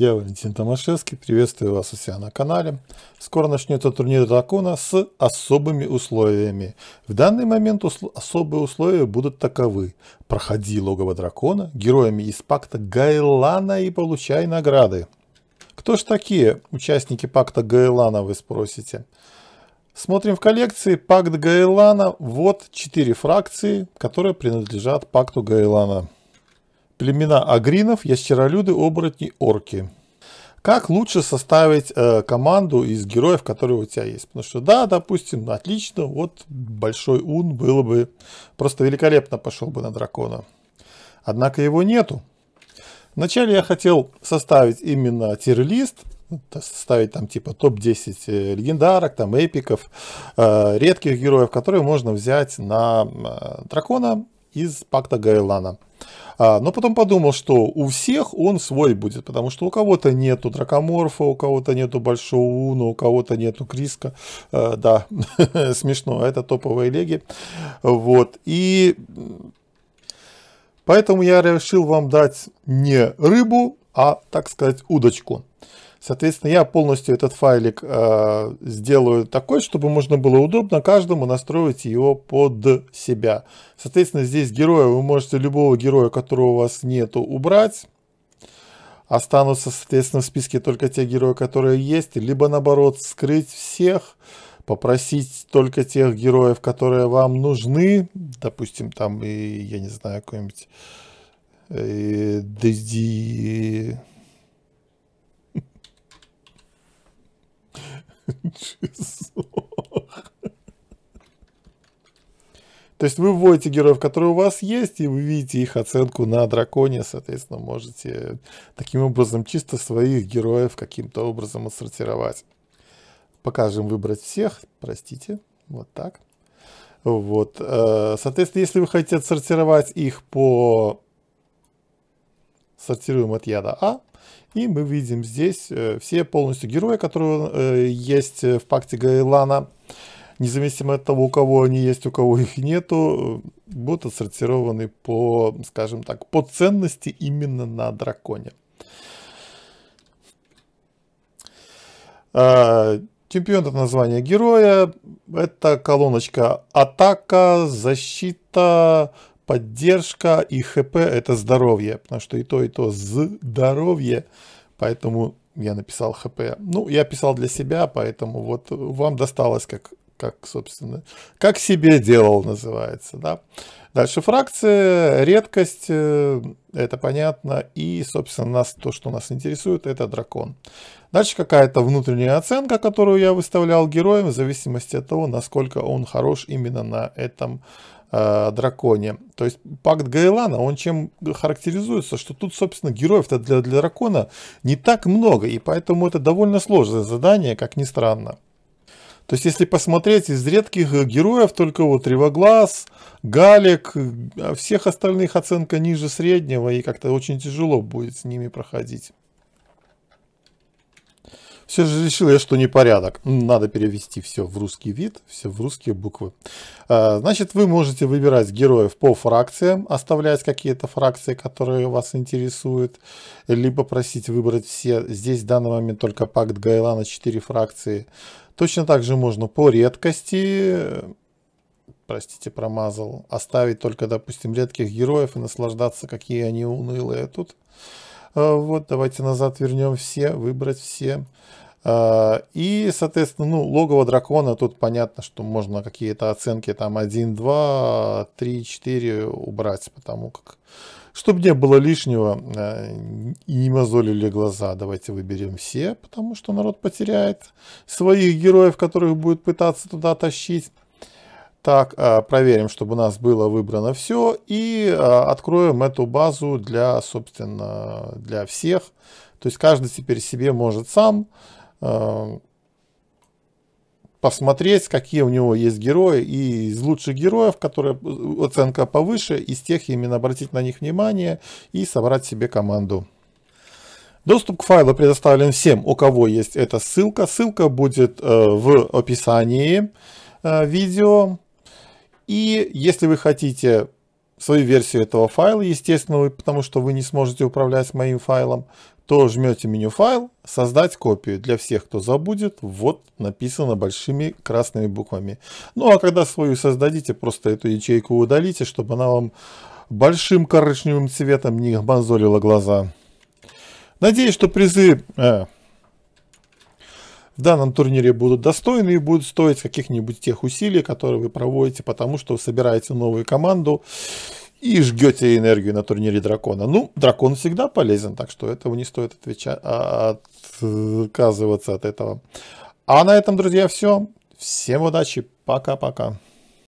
Я Валентин Томашевский, приветствую вас у себя на канале. Скоро начнется турнир дракона с особыми условиями. В данный момент усл особые условия будут таковы. Проходи логово дракона героями из пакта Гайлана и получай награды. Кто ж такие участники пакта Гайлана, вы спросите? Смотрим в коллекции пакт Гайлана. Вот четыре фракции, которые принадлежат пакту Гайлана племена агринов, ящеролюды, оборотни, орки. Как лучше составить э, команду из героев, которые у тебя есть? Потому что да, допустим, отлично, вот большой ун было бы просто великолепно пошел бы на дракона. Однако его нету. Вначале я хотел составить именно тирлист, ну, составить там типа топ-10 э, легендарок, там эпиков, э, редких героев, которые можно взять на э, дракона из пакта Гайлана. А, но потом подумал, что у всех он свой будет, потому что у кого-то нету Дракоморфа, у кого-то нету Большого Уна, у кого-то нету Криска. Э, да, смешно, а это топовые леги. Вот, и... Поэтому я решил вам дать не рыбу, а, так сказать, удочку. Соответственно, я полностью этот файлик э, сделаю такой, чтобы можно было удобно каждому настроить его под себя. Соответственно, здесь героя, вы можете любого героя, которого у вас нету, убрать. Останутся, соответственно, в списке только те герои, которые есть. Либо, наоборот, скрыть всех попросить только тех героев, которые вам нужны, допустим, там, и, я не знаю, какой-нибудь э, Дэзи... То есть вы вводите героев, которые у вас есть, и вы видите их оценку на драконе, соответственно, можете таким образом чисто своих героев каким-то образом отсортировать. Покажем выбрать всех, простите, вот так. Вот, э, соответственно, если вы хотите отсортировать их по сортируем от яда А, и мы видим здесь э, все полностью герои, которые э, есть э, в пакте Гайлана. Независимо от того, у кого они есть, у кого их нету, будут отсортированы по, скажем так, по ценности именно на драконе. А, чемпион это название героя. Это колоночка атака, защита, поддержка и ХП – это здоровье, потому что и то, и то здоровье, поэтому я написал ХП. Ну, я писал для себя, поэтому вот вам досталось как как, собственно, как себе делал, называется, да. Дальше фракция, редкость, э, это понятно, и, собственно, нас, то, что нас интересует, это дракон. Дальше какая-то внутренняя оценка, которую я выставлял героем в зависимости от того, насколько он хорош именно на этом э, драконе. То есть пакт Гайлана, он чем характеризуется, что тут, собственно, героев-то для, для дракона не так много, и поэтому это довольно сложное задание, как ни странно. То есть, если посмотреть, из редких героев только вот Ревоглаз, Галик, всех остальных оценка ниже среднего, и как-то очень тяжело будет с ними проходить. Все же решил я, что непорядок. Надо перевести все в русский вид, все в русские буквы. А, значит, вы можете выбирать героев по фракциям, оставлять какие-то фракции, которые вас интересуют, либо просить выбрать все. Здесь в данный момент только пакт Гайлана 4 фракции. Точно так же можно по редкости простите, промазал. Оставить только, допустим, редких героев и наслаждаться, какие они унылые тут. Э, вот, давайте назад вернем все, выбрать все. Э, и, соответственно, ну, логово дракона, тут понятно, что можно какие-то оценки там 1, 2, 3, 4 убрать, потому как, чтобы не было лишнего э, и не мозолили глаза, давайте выберем все, потому что народ потеряет своих героев, которых будет пытаться туда тащить. Так, а, проверим, чтобы у нас было выбрано все. И а, откроем эту базу для, собственно, для всех. То есть каждый теперь себе может сам а, посмотреть, какие у него есть герои, и из лучших героев, которые э, оценка повыше, из тех именно обратить на них внимание и собрать себе команду. Доступ к файлу предоставлен всем, у кого есть эта ссылка. Ссылка будет э, в описании э, видео. И если вы хотите свою версию этого файла, естественно, потому что вы не сможете управлять моим файлом, то жмете меню «Файл», «Создать копию». Для всех, кто забудет, вот написано большими красными буквами. Ну а когда свою создадите, просто эту ячейку удалите, чтобы она вам большим коричневым цветом не мозолила глаза. Надеюсь, что призы... Э, в данном турнире будут достойны и будут стоить каких-нибудь тех усилий, которые вы проводите, потому что вы собираете новую команду и жгете энергию на турнире дракона. Ну, дракон всегда полезен, так что этого не стоит отвечать, а, отказываться от этого. А на этом, друзья, все. Всем удачи. Пока-пока.